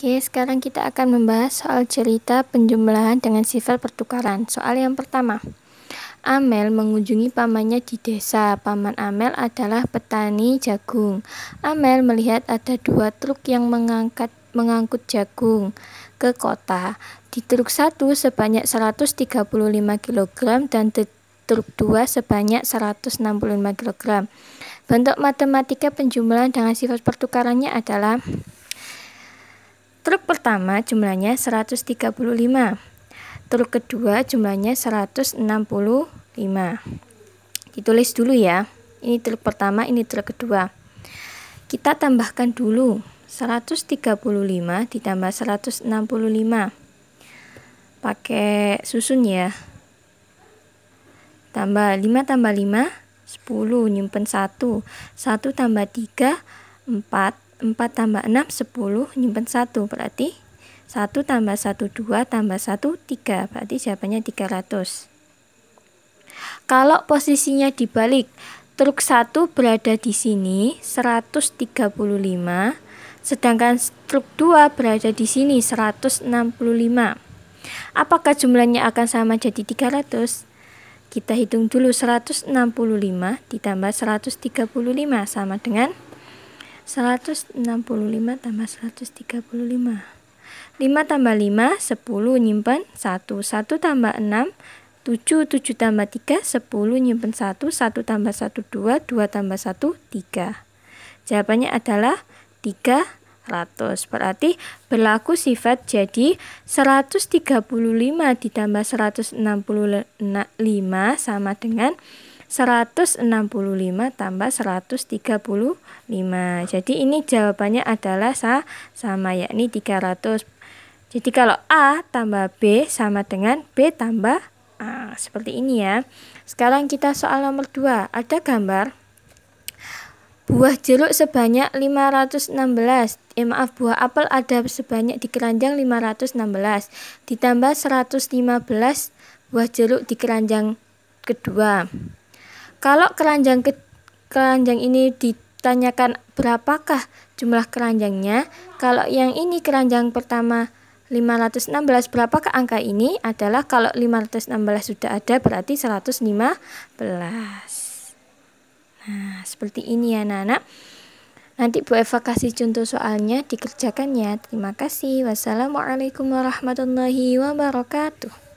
Oke, sekarang kita akan membahas soal cerita penjumlahan dengan sifat pertukaran. Soal yang pertama, Amel mengunjungi pamannya di desa. Paman Amel adalah petani jagung. Amel melihat ada dua truk yang mengangkat mengangkut jagung ke kota. Di truk satu sebanyak 135 kg dan di truk dua sebanyak 165 kg. Bentuk matematika penjumlahan dengan sifat pertukarannya adalah Truk pertama jumlahnya 135. Truk kedua jumlahnya 165. Ditulis dulu ya. Ini truk pertama, ini truk kedua. Kita tambahkan dulu 135 ditambah 165. Pakai susun ya. Tambah 5 tambah 5 10 nyimpen 1. 1 tambah 3 4 4 tambah 6, 10, nyimpen 1, berarti 1 tambah 1, 2, tambah 1, 3, berarti jawabannya 300. Kalau posisinya dibalik, truk 1 berada di sini 135, sedangkan truk 2 berada di sini 165. Apakah jumlahnya akan sama jadi 300? Kita hitung dulu 165 ditambah 135 sama dengan 165 tambah 135. 5 tambah 5, 10, nyimpan 1. 1 tambah 6, 7, 7 tambah 3, 10, nyimpen 1, 1 tambah 1, 2, 2 tambah 1, 3. Jawabannya adalah 300. Berarti berlaku sifat jadi 135 ditambah 165 sama dengan 165 tambah 135 jadi ini jawabannya adalah sama yakni 300 jadi kalau A tambah B sama dengan B tambah A seperti ini ya sekarang kita soal nomor 2 ada gambar buah jeruk sebanyak 516 eh maaf buah apel ada sebanyak di keranjang 516 ditambah 115 buah jeruk di keranjang kedua kalau keranjang ke, keranjang ini ditanyakan berapakah jumlah keranjangnya, kalau yang ini keranjang pertama 516 berapakah angka ini adalah kalau 516 sudah ada berarti 115 nah seperti ini ya anak-anak nanti Bu Eva kasih contoh soalnya dikerjakan ya terima kasih wassalamualaikum warahmatullahi wabarakatuh